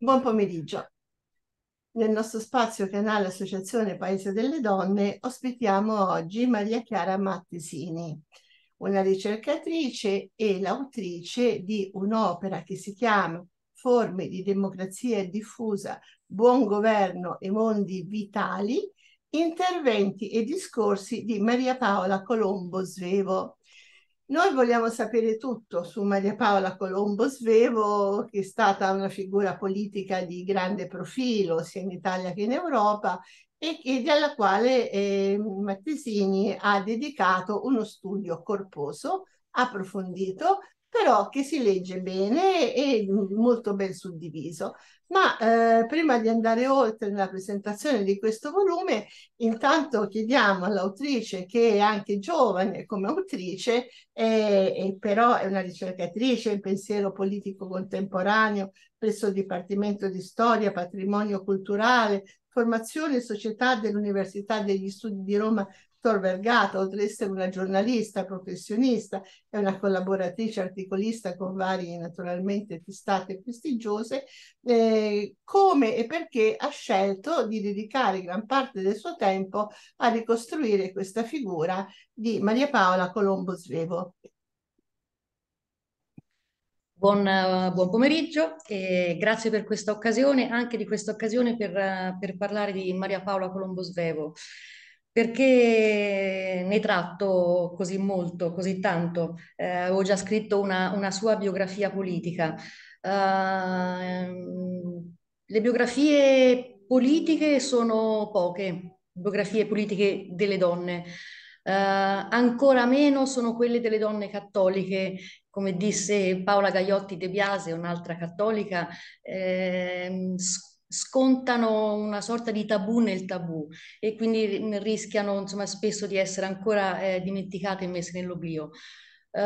Buon pomeriggio. Nel nostro spazio canale Associazione Paese delle Donne ospitiamo oggi Maria Chiara Mattesini, una ricercatrice e l'autrice di un'opera che si chiama Forme di democrazia diffusa, buon governo e mondi vitali, interventi e discorsi di Maria Paola Colombo Svevo. Noi vogliamo sapere tutto su Maria Paola Colombo Svevo, che è stata una figura politica di grande profilo sia in Italia che in Europa e, ed alla quale eh, Mattesini ha dedicato uno studio corposo, approfondito, però che si legge bene e molto ben suddiviso. Ma eh, prima di andare oltre nella presentazione di questo volume, intanto chiediamo all'autrice, che è anche giovane come autrice, eh, e però è una ricercatrice in pensiero politico contemporaneo presso il Dipartimento di Storia, Patrimonio Culturale, Formazione e Società dell'Università degli Studi di Roma Tor Vergata, oltre ad essere una giornalista professionista e una collaboratrice articolista con varie naturalmente testate prestigiose, eh, come e perché ha scelto di dedicare gran parte del suo tempo a ricostruire questa figura di Maria Paola Colombo Svevo. Buon, eh, buon, pomeriggio e grazie per questa occasione, anche di questa occasione per, eh, per parlare di Maria Paola Colombo Svevo perché ne tratto così molto, così tanto. Eh, avevo già scritto una, una sua biografia politica. Uh, le biografie politiche sono poche, biografie politiche delle donne. Uh, ancora meno sono quelle delle donne cattoliche, come disse Paola Gaiotti De Biase, un'altra cattolica, eh, scontano una sorta di tabù nel tabù e quindi rischiano insomma, spesso di essere ancora eh, dimenticate e messe nell'oblio. Uh,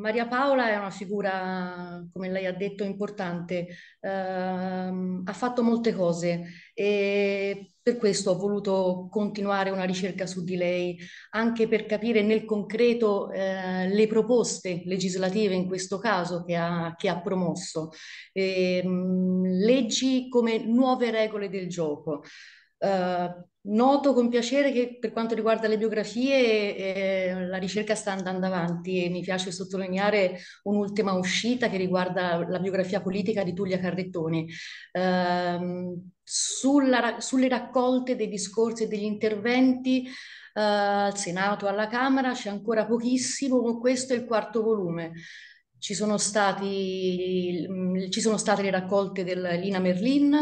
Maria Paola è una figura, come lei ha detto, importante, uh, ha fatto molte cose e per questo ho voluto continuare una ricerca su di lei, anche per capire nel concreto eh, le proposte legislative, in questo caso, che ha, che ha promosso. E, ehm, mh, leggi come nuove regole del gioco. Eh, noto con piacere che per quanto riguarda le biografie eh, la ricerca sta andando avanti e mi piace sottolineare un'ultima uscita che riguarda la biografia politica di Tullia Carrettoni. Ehm, sulla, sulle raccolte dei discorsi e degli interventi eh, al Senato, alla Camera c'è ancora pochissimo, questo è il quarto volume. Ci sono, stati, mm, ci sono state le raccolte dell'Ina Merlin,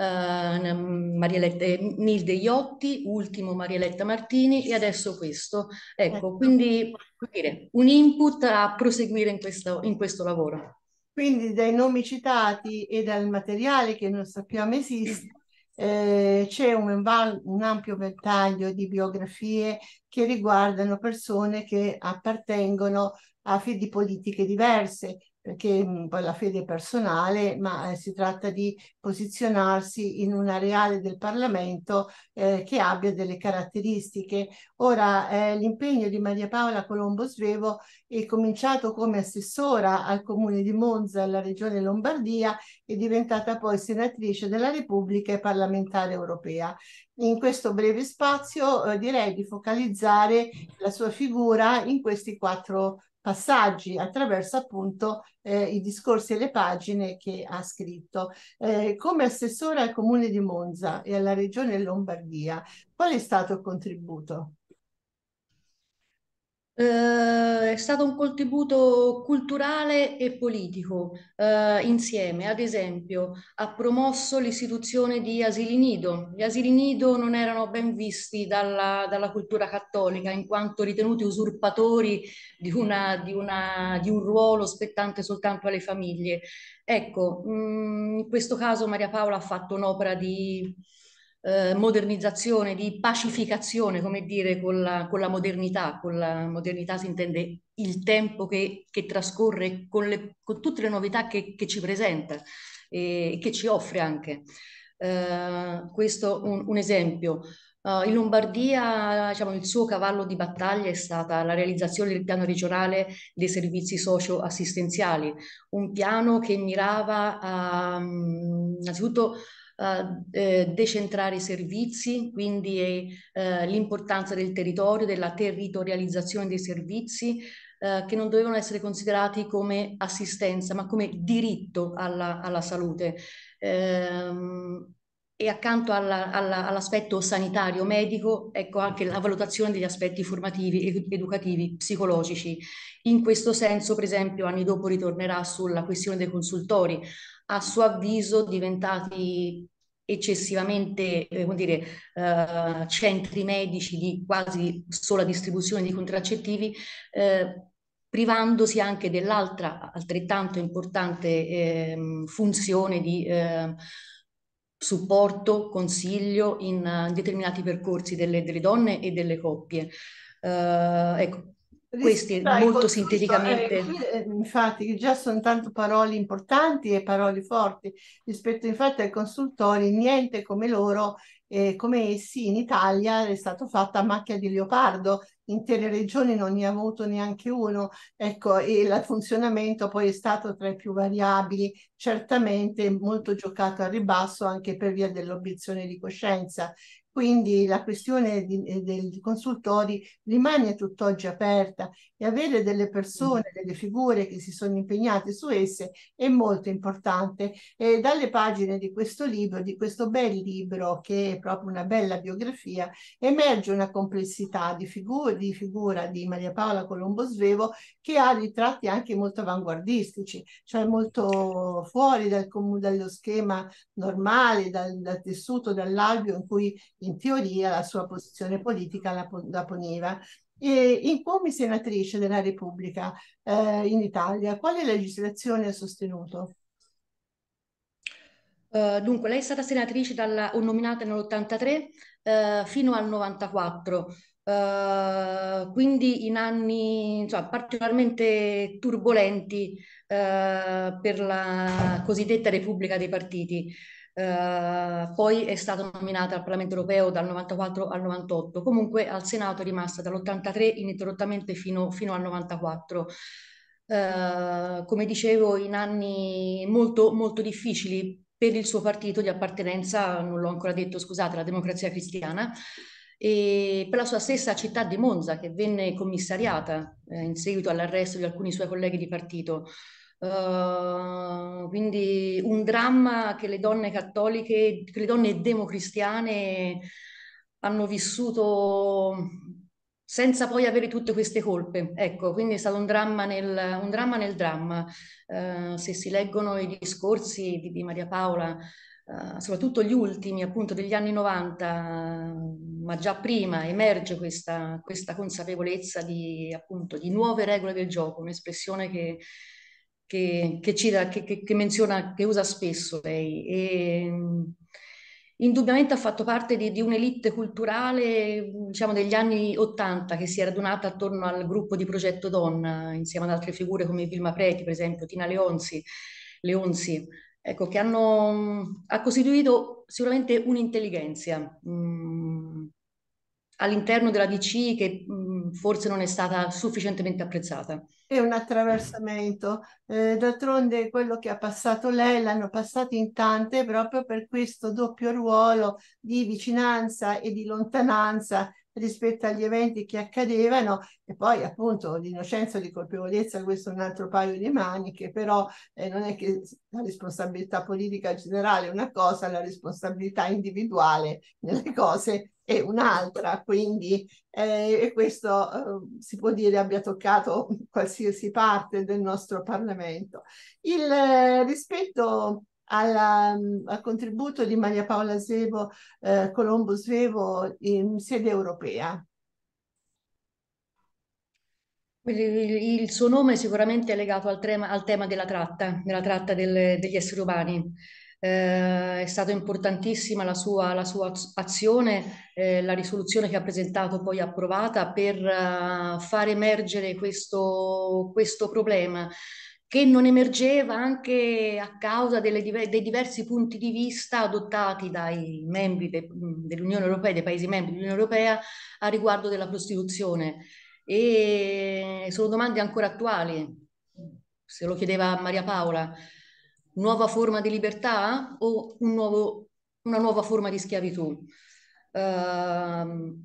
Ehm, Maria Letta, eh, Nilde Iotti, ultimo Maria Letta Martini e adesso questo. Ecco, ecco. quindi dire, un input a proseguire in questo, in questo lavoro. Quindi dai nomi citati e dal materiale che non sappiamo esiste, eh, c'è un, un, ampio ventaglio di biografie che riguardano persone che appartengono a fedi politiche diverse, perché mh, mhmm, poi la fede è personale, ma eh, si tratta di posizionarsi in un areale del Parlamento eh, che abbia delle caratteristiche. Ora, eh, l'impegno di Maria Paola Colombo Svevo è cominciato come assessora al comune di Monza, alla regione Lombardia, è diventata poi senatrice della Repubblica e parlamentare europea. In questo breve spazio eh, direi di focalizzare la sua figura in questi quattro passaggi attraverso appunto eh, i discorsi e le pagine che ha scritto. Eh, come assessore al comune di Monza e alla regione Lombardia, qual è stato il contributo? eh, è stato un contributo culturale e politico eh, insieme, ad esempio ha promosso l'istituzione di asili nido. Gli asili nido non erano ben visti dalla, dalla cultura cattolica in quanto ritenuti usurpatori di, una, di, una, di un ruolo spettante soltanto alle famiglie. Ecco, mh, mm, in questo caso Maria Paola ha fatto un'opera di eh, modernizzazione, di pacificazione, come dire, con la, con la, modernità. Con la modernità si intende il tempo che, che trascorre con, le, con, tutte le novità che, che ci presenta e che ci offre anche. Eh, questo un, un esempio. Uh, in Lombardia diciamo, il suo cavallo di battaglia è stata la realizzazione del piano regionale dei servizi socio-assistenziali, un piano che mirava a, mm, innanzitutto eh, decentrare i servizi, quindi eh, l'importanza del territorio, della territorializzazione dei servizi, eh, che non dovevano essere considerati come assistenza, ma come diritto alla, alla salute. Ehm, e accanto all'aspetto sanitario medico, ecco anche la valutazione degli aspetti formativi, educativi, psicologici. In questo senso, per esempio, anni dopo ritornerà sulla questione dei consultori, a suo avviso diventati eccessivamente eh, come dire, eh, centri medici di quasi sola distribuzione di contraccettivi, eh, privandosi anche dell'altra altrettanto importante ehm, funzione di ehm, supporto, consiglio in, in, determinati percorsi delle, delle donne e delle coppie. Eh, ecco, questi molto sinteticamente. Eh, eh, infatti, già sono tanto parole importanti e parole forti rispetto infatti ai consultori, niente come loro, eh, come essi in Italia è stato fatto a macchia di leopardo, intere regioni non ne ha avuto neanche uno, ecco, e il funzionamento poi è stato tra i più variabili, certamente molto giocato al ribasso anche per via dell'obiezione di coscienza quindi la questione di, eh, dei consultori rimane tutt'oggi aperta e avere delle persone, mm. delle figure che si sono impegnate su esse è molto importante. E dalle pagine di questo libro, di questo bel libro che è proprio una bella biografia, emerge una complessità di, figu- di figura di Maria Paola Colombo Svevo che ha ritratti anche molto avanguardistici, cioè molto fuori dal, dallo schema normale, dal, dal tessuto, dall'albio in cui in teoria la sua posizione politica la, la poneva. E in come senatrice della Repubblica eh, in Italia, quale legislazione ha sostenuto? Uh, dunque, lei è stata senatrice dalla, o nominata nell'83 uh, eh, fino al 94, uh, eh, quindi in anni insomma, particolarmente turbolenti per la cosiddetta Repubblica dei Partiti eh, poi è stata nominata al Parlamento europeo dal 94 al 98, comunque al Senato è rimasta dall'83 ininterrottamente fino, fino al 94. Eh, come dicevo, in anni molto, molto difficili per il suo partito di appartenenza, non l'ho ancora detto, scusate, la democrazia cristiana, e per la sua stessa città di Monza, che venne commissariata eh, in seguito all'arresto di alcuni suoi colleghi di partito. Ehm, quindi un dramma che le donne cattoliche, che le donne democristiane hanno vissuto senza poi avere tutte queste colpe. Ecco, quindi è stato un dramma nel, un dramma, nel dramma. Uh, se si leggono i discorsi di, di Maria Paola, uh, soprattutto gli ultimi, appunto degli anni 90, uh, ehm, ma già prima emerge questa, questa consapevolezza di, appunto, di nuove regole del gioco, un'espressione che che, che, cita, che, che, menziona, che usa spesso lei. E, mm, indubbiamente ha fatto parte di, di un'elite culturale diciamo, degli anni Ottanta che si è radunata attorno al gruppo di Progetto Donna, insieme ad altre figure come Vilma Preti, per esempio, Tina Leonzi, Leonzi ecco, che hanno, mm, ha costituito sicuramente un'intelligenza mm, all'interno della DC che mh, forse non è stata sufficientemente apprezzata è un attraversamento. Eh, d'altronde quello che ha passato lei l'hanno passato in tante proprio per questo doppio ruolo di vicinanza e di lontananza rispetto agli eventi che accadevano e poi appunto l'innocenza e di colpevolezza, questo è un altro paio di maniche, però eh, non è che la responsabilità politica generale è una cosa, la responsabilità individuale nelle cose è un'altra, quindi eh, questo eh, si può dire abbia toccato qualsiasi parte del nostro Parlamento. Il eh, rispetto alla, al contributo di Maria Paola Svevo, eh, Colombo Svevo in sede europea. Il suo nome sicuramente è legato al tema, al tema della tratta, della tratta del, degli esseri umani. Eh, è stata importantissima la sua, la sua azione, eh, la risoluzione che ha presentato poi approvata per uh, far emergere questo, questo problema che non emergeva anche a causa delle, dei diversi punti di vista adottati dai membri de, dell'Unione Europea, dei Paesi membri dell'Unione Europea a riguardo della prostituzione. E sono domande ancora attuali, se lo chiedeva Maria Paola, nuova forma di libertà o un nuovo, una nuova forma di schiavitù? Uh,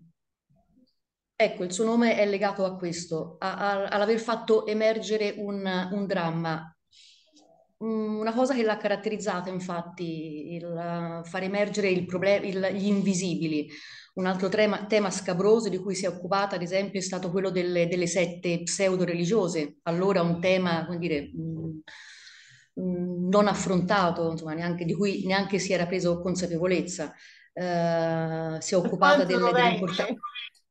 Ecco, il suo nome è legato a questo, a, a, all'aver fatto emergere un, un dramma, mm, una cosa che l'ha caratterizzata, infatti, il eh, far emergere il problem- il, gli invisibili. Un altro tema, tema, scabroso di cui si è occupata, ad esempio, è stato quello delle, delle sette pseudo-religiose. Allora un tema, come dire, mh, mm, mh, mm, non affrontato, insomma, neanche, di cui neanche si era preso consapevolezza. Uh, si è occupata delle, delle importanti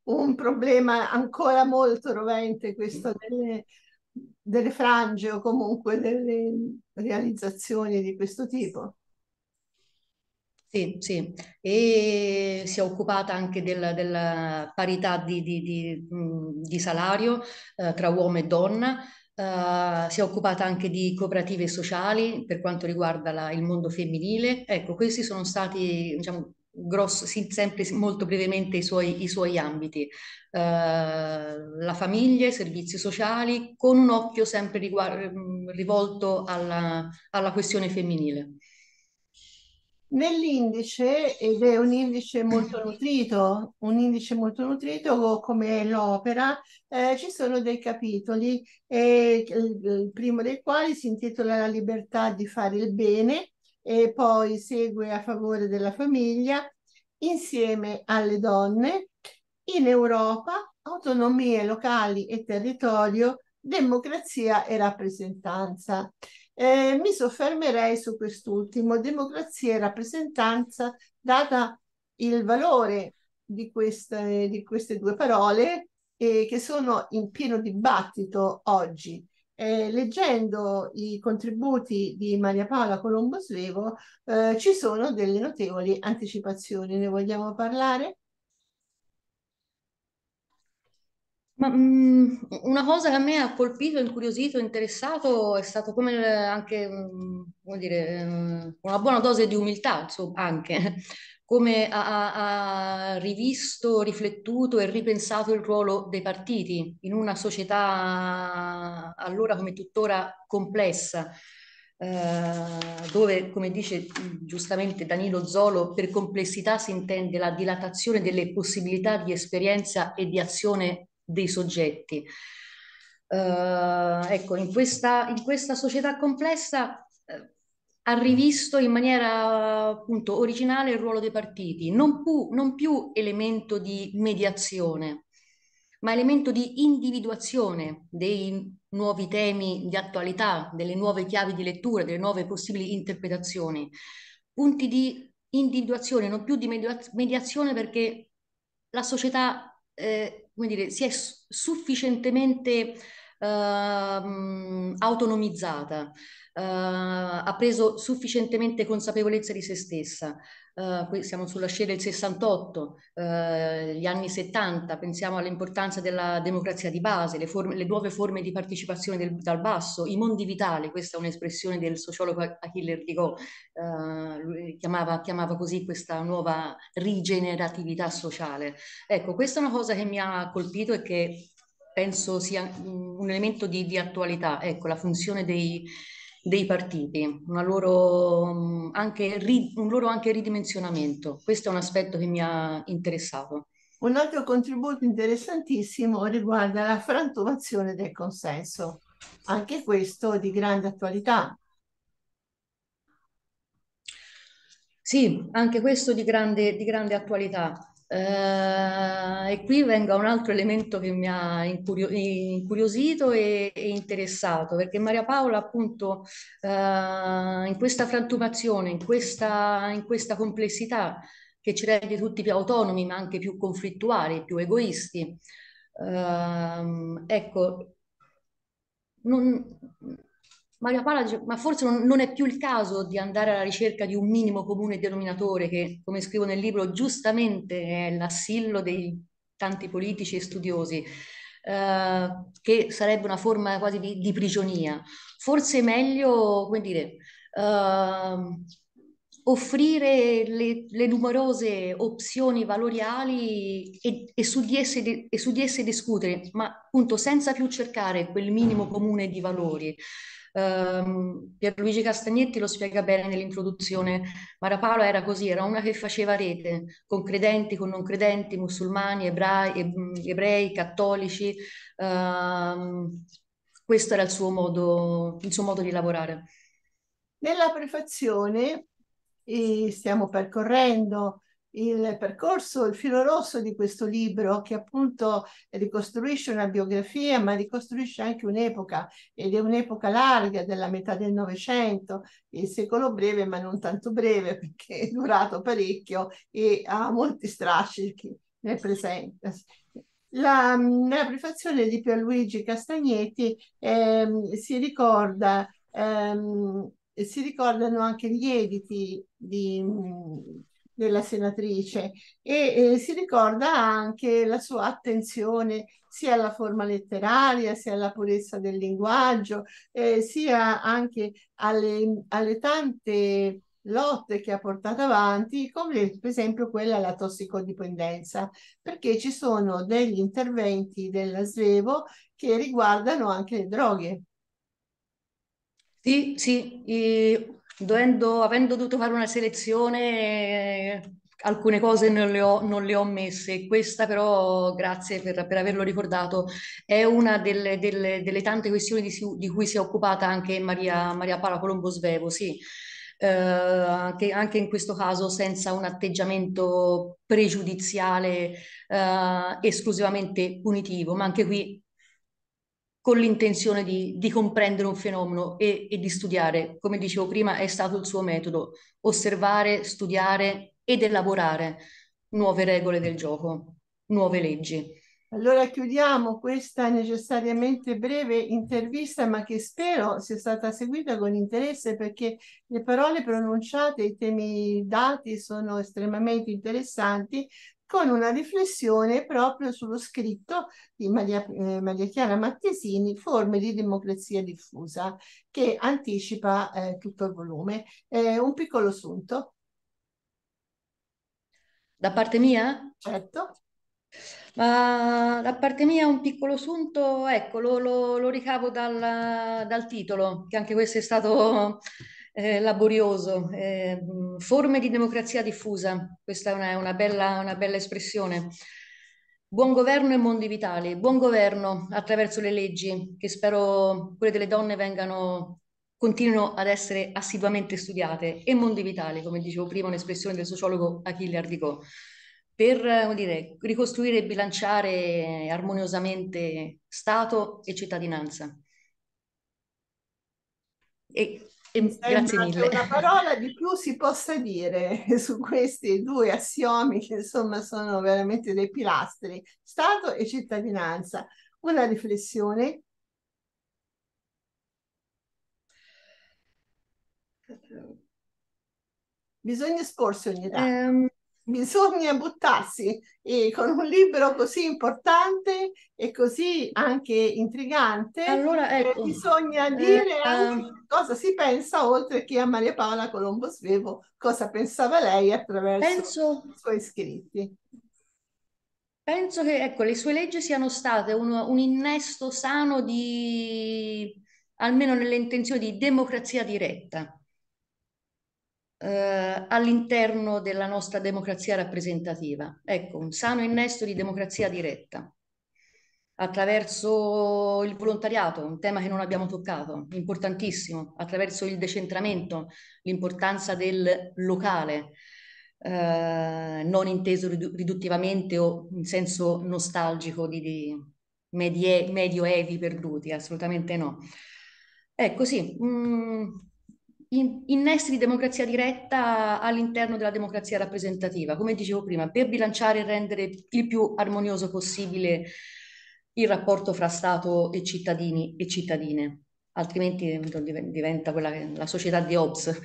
un problema ancora molto rovente questo delle, delle frange o comunque delle realizzazioni di questo tipo. Sì, sì, e si è occupata anche della, della parità di, di, di, di salario eh, tra uomo e donna, eh, si è occupata anche di cooperative sociali per quanto riguarda la, il mondo femminile. Ecco, questi sono stati diciamo, grosso, sempre molto brevemente i suoi, i suoi ambiti. Uh, la famiglia, i servizi sociali, con un occhio sempre riguardo, rivolto alla, alla questione femminile. Nell'indice, ed è un indice molto nutrito, un indice molto nutrito come l'opera, eh, ci sono dei capitoli, eh, il primo dei quali si intitola La libertà di fare il bene, e poi segue a favore della famiglia insieme alle donne in Europa, autonomie locali e territorio, democrazia e rappresentanza. Eh, mi soffermerei su quest'ultimo, democrazia e rappresentanza, data il valore di queste, di queste due parole eh, che sono in pieno dibattito oggi eh, leggendo i contributi di Maria Paola Colombo Svevo eh, ci sono delle notevoli anticipazioni. Ne vogliamo parlare? Ma, mh, mm, una cosa che a me ha colpito, incuriosito, interessato è stato come eh, anche mh, mm, come dire, eh, una buona dose di umiltà, insomma, anche come ha, ha, rivisto, riflettuto e ripensato il ruolo dei partiti in una società allora come tuttora complessa, eh, dove, come dice giustamente Danilo Zolo, per complessità si intende la dilatazione delle possibilità di esperienza e di azione dei soggetti. Eh, ecco, in questa, in questa società complessa eh, ha rivisto in maniera appunto originale il ruolo dei partiti, non, pu, non più elemento di mediazione, ma elemento di individuazione dei nuovi temi di attualità, delle nuove chiavi di lettura, delle nuove possibili interpretazioni, punti di individuazione, non più di mediazione perché la società eh, come dire, si è sufficientemente eh, autonomizzata. Eh, ha preso sufficientemente consapevolezza di se stessa. Eh, siamo sulla scia del 68, eh, gli anni 70, pensiamo all'importanza della democrazia di base, le, forme, le nuove forme di partecipazione del, dal basso, i mondi vitali, questa è un'espressione del sociologo Achille Rigaud, chiamava, chiamava così questa nuova rigeneratività sociale. Ecco, questa è una cosa che mi ha colpito e che penso sia mm, un elemento di, di attualità, ecco, la funzione dei, dei partiti, loro anche, un loro anche ridimensionamento. Questo è un aspetto che mi ha interessato. Un altro contributo interessantissimo riguarda la frantumazione del consenso, anche questo di grande attualità. Sì, anche questo di grande, di grande attualità. Uh, e qui vengo a un altro elemento che mi ha incurio incuriosito e, e, interessato, perché Maria Paola appunto uh, in questa frantumazione, in questa, in questa complessità che ci rende tutti più autonomi, ma anche più conflittuali, più egoisti, uh, ecco, non, Maria Paola dice, ma forse non, non, è più il caso di andare alla ricerca di un minimo comune denominatore che, come scrivo nel libro, giustamente è l'assillo dei tanti politici e studiosi, eh, che sarebbe una forma quasi di, di prigionia. Forse è meglio, come dire, eh, offrire le, le, numerose opzioni valoriali e, e, su esse, e, su di esse, discutere, ma appunto senza più cercare quel minimo comune di valori. Um, Pierluigi Castagnetti lo spiega bene nell'introduzione. Mara Paola era così, era una che faceva rete con credenti, con non credenti, musulmani, ebrai, mm, ebrei, cattolici. Um, questo era il suo, modo, il suo modo di lavorare. Nella prefazione stiamo percorrendo il percorso, il filo rosso di questo libro che appunto ricostruisce una biografia ma ricostruisce anche un'epoca ed è un'epoca larga della metà del Novecento, il secolo breve ma non tanto breve perché è durato parecchio e ha molti strascichi nel presente. La, nella mm, prefazione di Pierluigi Castagnetti eh, si, ricorda, ehm, si ricordano anche gli editi di, mm, della senatrice e eh, si ricorda anche la sua attenzione sia alla forma letteraria, sia alla purezza del linguaggio, eh, sia anche alle, alle tante lotte che ha portato avanti, come per esempio quella alla tossicodipendenza, perché ci sono degli interventi della Svevo che riguardano anche le droghe. Sì, sì, e dovendo, avendo dovuto fare una selezione, alcune cose non le ho, non le ho messe. Questa però, grazie per, per averlo ricordato, è una delle, delle, delle tante questioni di, di, cui si è occupata anche Maria, Maria Paola Colombo Svevo, sì. Eh, anche, anche, in questo caso senza un atteggiamento pregiudiziale eh, esclusivamente punitivo, ma anche qui con l'intenzione di, di, comprendere un fenomeno e, e, di studiare. Come dicevo prima, è stato il suo metodo, osservare, studiare ed elaborare nuove regole del gioco, nuove leggi. Allora chiudiamo questa necessariamente breve intervista, ma che spero sia stata seguita con interesse perché le parole pronunciate, i temi dati sono estremamente interessanti, con una riflessione proprio sullo scritto di Maria, eh, Maria Chiara Mattesini, Forme di democrazia diffusa, che anticipa eh, tutto il volume. Eh, un piccolo assunto. Da parte mia? Certo. Ma da parte mia un piccolo assunto, ecco, lo, lo, lo ricavo dal, dal titolo, che anche questo è stato eh, laborioso, eh, forme di democrazia diffusa, questa è una, una, bella, una bella espressione. Buon governo e mondi vitali, buon governo attraverso le leggi, che spero quelle delle donne vengano, continuino ad essere assiduamente studiate, e mondi vitali, come dicevo prima, un'espressione del sociologo Achille Ardicò, per eh, dire, ricostruire e bilanciare armoniosamente Stato e cittadinanza. E e grazie mille. Una parola di più si possa dire su questi due assiomi che insomma sono veramente dei pilastri, Stato e cittadinanza. Una riflessione Bisogna esporsi ogni tanto. Um, bisogna buttarsi e con un libro così importante e così anche intrigante. Allora, eh, ecco, bisogna eh, dire eh, anche eh, cosa si pensa oltre che a Maria Paola Colombo Svevo, cosa pensava lei attraverso penso, i suoi scritti. Penso che ecco, le sue leggi siano state uno, un innesto sano di, almeno nelle intenzioni di democrazia diretta eh, all'interno della nostra democrazia rappresentativa. Ecco, un sano innesto di democrazia diretta attraverso il volontariato, un tema che non abbiamo toccato, importantissimo, attraverso il decentramento, l'importanza del locale, eh, non inteso riduttivamente o in senso nostalgico di, di medie, medioevi perduti, assolutamente no. Ecco sì, mh, mm, innesti di democrazia diretta all'interno della democrazia rappresentativa, come dicevo prima, per bilanciare e rendere il più armonioso possibile il rapporto fra Stato e cittadini e cittadine, altrimenti mm, diventa quella che, la società di Hobbes.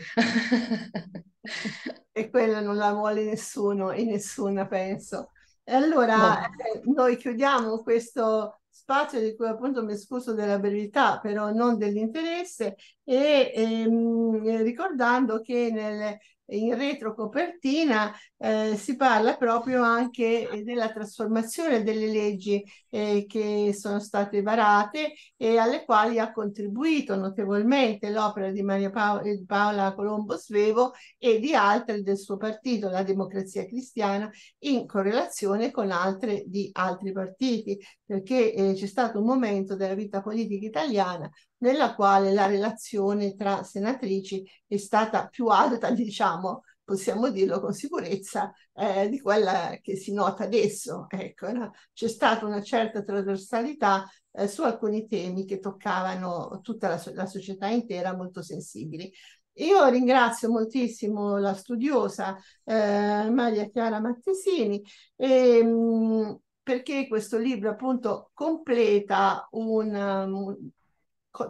e quella non la vuole nessuno e nessuna, penso. E allora no. eh, noi chiudiamo questo spazio di cui appunto mi scuso della brevità, però non dell'interesse, e ehm, ricordando che nel in retrocopertina eh, si parla proprio anche eh, della trasformazione delle leggi eh, che sono state varate e alle quali ha contribuito notevolmente l'opera di Maria pa- Paola Colombo Svevo e di altri del suo partito, la Democrazia Cristiana, in correlazione con altre di altri partiti, perché eh, c'è stato un momento della vita politica italiana nella quale la relazione tra senatrici è stata più alta, diciamo, possiamo dirlo con sicurezza, eh, di quella che si nota adesso. Ecco, no? C'è stata una certa trasversalità eh, su alcuni temi che toccavano tutta la, la, società intera, molto sensibili. Io ringrazio moltissimo la studiosa eh, Maria Chiara Mattesini e, ehm, mh, perché questo libro appunto completa un, um,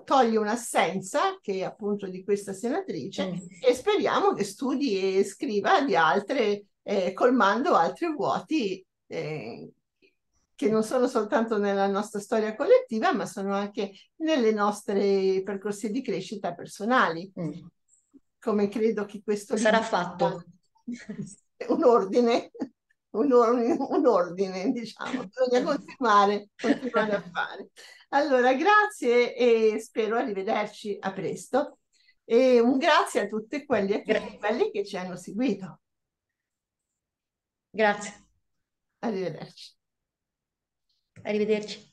toglie un'assenza che è appunto di questa senatrice mm. e speriamo che studi e scriva di altre, eh, colmando altri vuoti eh, che non sono soltanto nella nostra storia collettiva, ma sono anche nelle nostre percorsi di crescita personali. Mm. Come credo che questo sarà fatto. Un ordine, un, or- un ordine, diciamo, bisogna continuare, continuare a fare. Allora, grazie e spero arrivederci a presto. E un grazie a tutti quelli e tutti quelli che ci hanno seguito. Grazie. Arrivederci. Arrivederci.